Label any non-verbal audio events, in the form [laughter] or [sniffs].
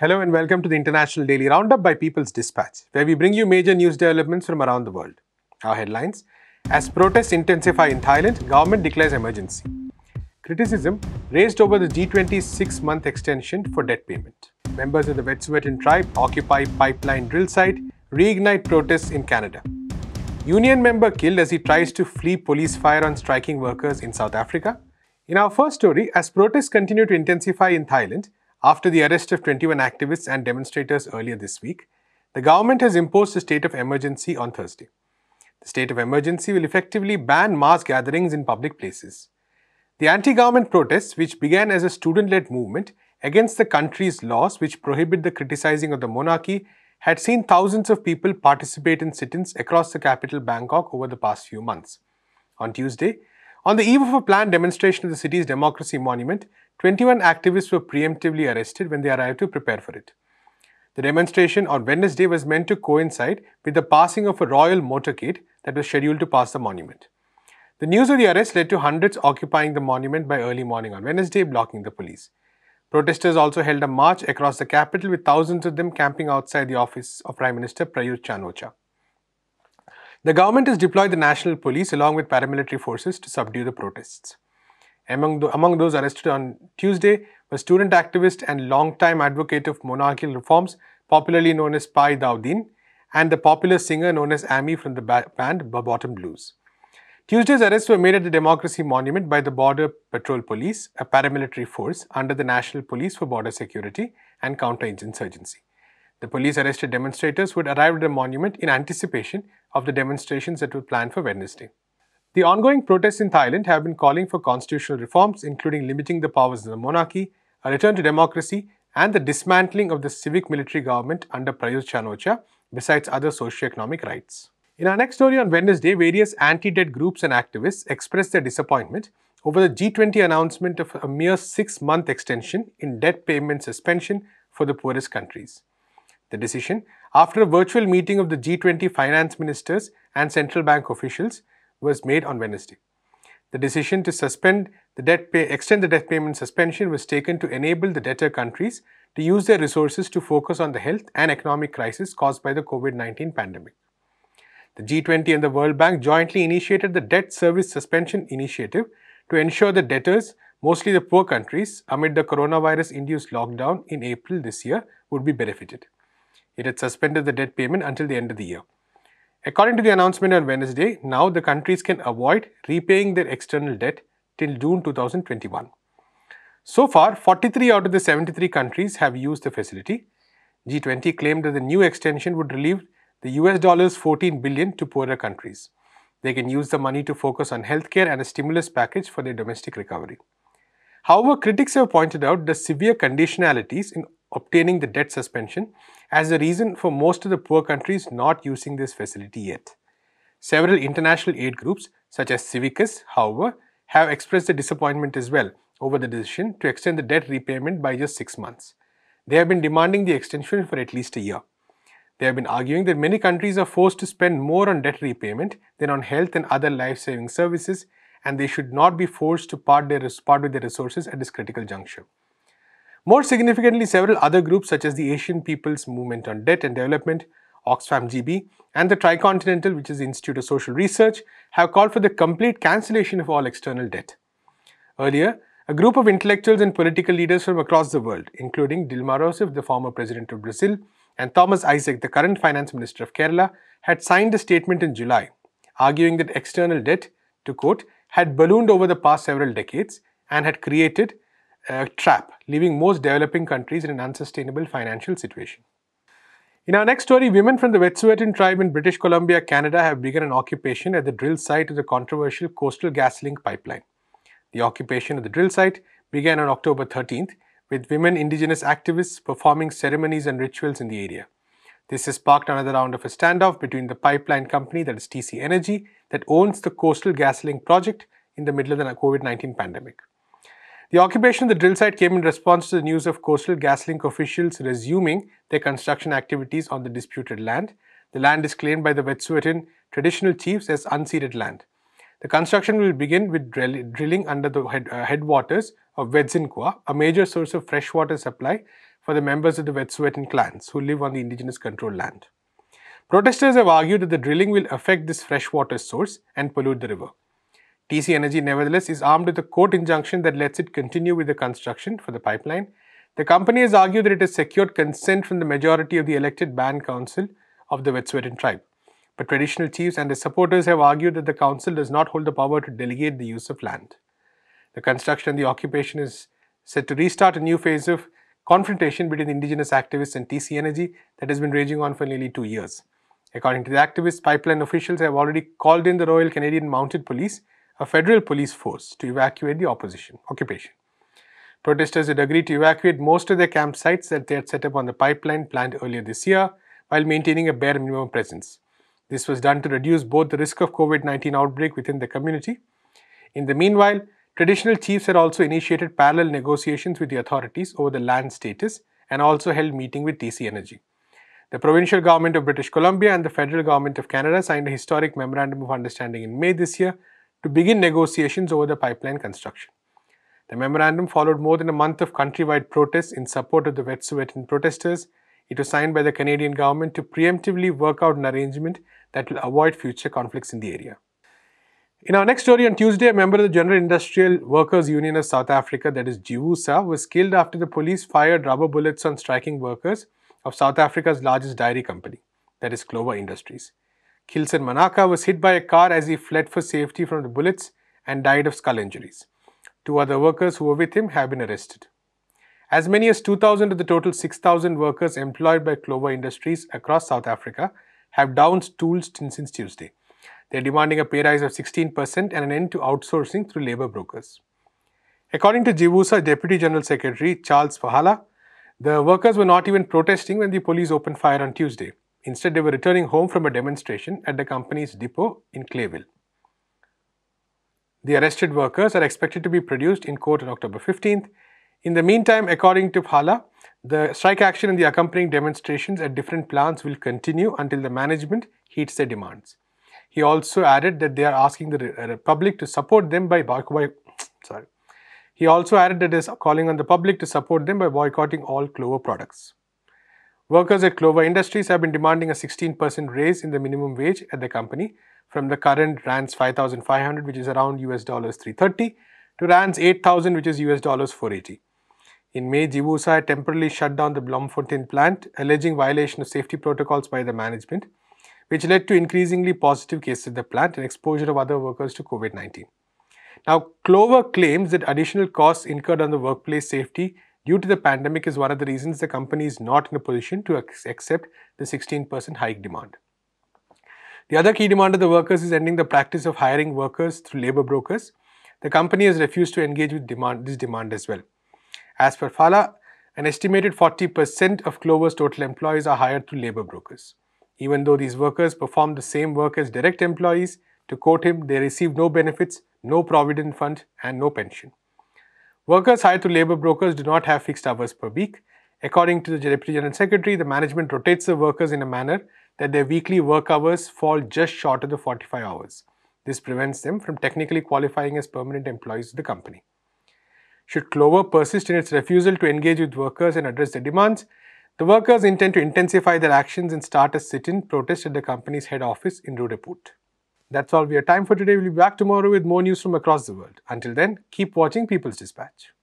Hello and welcome to the International Daily Roundup by People's Dispatch, where we bring you major news developments from around the world. Our headlines As protests intensify in Thailand, government declares emergency. Criticism raised over the G20's six month extension for debt payment. Members of the Wet'suwet'en tribe occupy pipeline drill site, reignite protests in Canada. Union member killed as he tries to flee police fire on striking workers in South Africa. In our first story, as protests continue to intensify in Thailand, after the arrest of 21 activists and demonstrators earlier this week, the government has imposed a state of emergency on Thursday. The state of emergency will effectively ban mass gatherings in public places. The anti government protests, which began as a student led movement against the country's laws which prohibit the criticizing of the monarchy, had seen thousands of people participate in sit ins across the capital Bangkok over the past few months. On Tuesday, on the eve of a planned demonstration of the city's democracy monument, 21 activists were preemptively arrested when they arrived to prepare for it. The demonstration on Wednesday was meant to coincide with the passing of a royal motorcade that was scheduled to pass the monument. The news of the arrest led to hundreds occupying the monument by early morning on Wednesday, blocking the police. Protesters also held a march across the capital with thousands of them camping outside the office of Prime Minister Prayut Chan-o-cha. The government has deployed the national police along with paramilitary forces to subdue the protests. Among, the, among those arrested on Tuesday were student activist and long-time advocate of monarchical reforms, popularly known as Pai Daudin, and the popular singer known as Ami from the band Bottom Blues. Tuesday's arrests were made at the Democracy Monument by the Border Patrol Police, a paramilitary force under the National Police for Border Security and Counterinsurgency. The police arrested demonstrators who had arrived at the monument in anticipation of the demonstrations that were planned for Wednesday. The ongoing protests in Thailand have been calling for constitutional reforms, including limiting the powers of the monarchy, a return to democracy, and the dismantling of the civic military government under Prayut Chan-o-cha, besides other socio-economic rights. In our next story on Wednesday, various anti-debt groups and activists expressed their disappointment over the G20 announcement of a mere six-month extension in debt payment suspension for the poorest countries. The decision, after a virtual meeting of the G20 finance ministers and central bank officials, was made on Wednesday. The decision to suspend the debt pay, extend the debt payment suspension was taken to enable the debtor countries to use their resources to focus on the health and economic crisis caused by the COVID-19 pandemic. The G20 and the World Bank jointly initiated the Debt Service Suspension Initiative to ensure the debtors, mostly the poor countries, amid the coronavirus-induced lockdown in April this year would be benefited. It had suspended the debt payment until the end of the year. According to the announcement on Wednesday, now the countries can avoid repaying their external debt till June 2021. So far, 43 out of the 73 countries have used the facility. G20 claimed that the new extension would relieve the US dollars 14 billion to poorer countries. They can use the money to focus on healthcare and a stimulus package for their domestic recovery. However, critics have pointed out the severe conditionalities in obtaining the debt suspension as a reason for most of the poor countries not using this facility yet. Several international aid groups, such as Civicus, however, have expressed a disappointment as well over the decision to extend the debt repayment by just six months. They have been demanding the extension for at least a year. They have been arguing that many countries are forced to spend more on debt repayment than on health and other life-saving services, and they should not be forced to part, their, part with their resources at this critical juncture. More significantly, several other groups such as the Asian People's Movement on Debt and Development, Oxfam GB, and the Tricontinental, which is the Institute of Social Research, have called for the complete cancellation of all external debt. Earlier, a group of intellectuals and political leaders from across the world, including Dilma Rousseff, the former president of Brazil, and Thomas Isaac, the current finance minister of Kerala, had signed a statement in July, arguing that external debt, to quote, had ballooned over the past several decades and had created a trap, leaving most developing countries in an unsustainable financial situation. In our next story, women from the Wet'suwet'en tribe in British Columbia, Canada have begun an occupation at the drill site of the controversial Coastal GasLink pipeline. The occupation of the drill site began on October 13th, with women indigenous activists performing ceremonies and rituals in the area. This has sparked another round of a standoff between the pipeline company, that is TC Energy, that owns the Coastal GasLink project in the middle of the COVID 19 pandemic. The occupation of the drill site came in response to the news of Coastal GasLink officials resuming their construction activities on the disputed land. The land is claimed by the Wet'suwet'en traditional chiefs as unceded land. The construction will begin with drill drilling under the head uh, headwaters of Wedzinkwa, a major source of freshwater supply for the members of the Wet'suwet'en clans who live on the indigenous controlled land. Protesters have argued that the drilling will affect this freshwater source and pollute the river. TC Energy, nevertheless, is armed with a court injunction that lets it continue with the construction for the pipeline. The company has argued that it has secured consent from the majority of the elected band council of the Wet'suwet'en tribe. But traditional chiefs and their supporters have argued that the council does not hold the power to delegate the use of land. The construction and the occupation is set to restart a new phase of confrontation between indigenous activists and TC Energy that has been raging on for nearly two years. According to the activists, pipeline officials have already called in the Royal Canadian Mounted Police a federal police force to evacuate the opposition occupation. Protesters had agreed to evacuate most of their campsites that they had set up on the pipeline planned earlier this year while maintaining a bare minimum presence. This was done to reduce both the risk of COVID-19 outbreak within the community. In the meanwhile, traditional chiefs had also initiated parallel negotiations with the authorities over the land status and also held meeting with TC Energy. The provincial government of British Columbia and the federal government of Canada signed a historic memorandum of understanding in May this year to begin negotiations over the pipeline construction. The memorandum followed more than a month of countrywide protests in support of the Wet'suwet'en protesters. It was signed by the Canadian government to preemptively work out an arrangement that will avoid future conflicts in the area. In our next story on Tuesday, a member of the General Industrial Workers Union of South Africa, that is JIWUSA, was killed after the police fired rubber bullets on striking workers of South Africa's largest dairy company, that is Clover Industries. Kilson Manaka was hit by a car as he fled for safety from the bullets and died of skull injuries. Two other workers who were with him have been arrested. As many as 2,000 of the total 6,000 workers employed by Clover Industries across South Africa have downed tools since Tuesday. They are demanding a pay rise of 16% and an end to outsourcing through labour brokers. According to Jibusa Deputy General Secretary Charles Fahala, the workers were not even protesting when the police opened fire on Tuesday. Instead, they were returning home from a demonstration at the company's depot in Clayville. The arrested workers are expected to be produced in court on October 15th. In the meantime, according to Phala, the strike action and the accompanying demonstrations at different plants will continue until the management heeds their demands. He also added that they are asking the uh, public to support them by, by [sniffs] sorry. He also added that is calling on the public to support them by boycotting all Clover products. Workers at Clover Industries have been demanding a 16% raise in the minimum wage at the company from the current rands 5500 which is around US dollars 330 to rands 8000 which is US dollars 480. In May, Jibusa temporarily shut down the Bloemfontein plant, alleging violation of safety protocols by the management, which led to increasingly positive cases at the plant and exposure of other workers to COVID-19. Now, Clover claims that additional costs incurred on the workplace safety due to the pandemic is one of the reasons the company is not in a position to accept the 16% hike demand. The other key demand of the workers is ending the practice of hiring workers through labor brokers. The company has refused to engage with demand, this demand as well. As per FALA, an estimated 40% of Clover's total employees are hired through labor brokers. Even though these workers perform the same work as direct employees, to quote him, they receive no benefits, no provident fund, and no pension. Workers hired through labour brokers do not have fixed hours per week. According to the Deputy General Secretary, the management rotates the workers in a manner that their weekly work hours fall just short of the 45 hours. This prevents them from technically qualifying as permanent employees of the company. Should Clover persist in its refusal to engage with workers and address their demands, the workers intend to intensify their actions and start a sit-in protest at the company's head office in Rudaput. That's all we have time for today. We'll be back tomorrow with more news from across the world. Until then, keep watching People's Dispatch.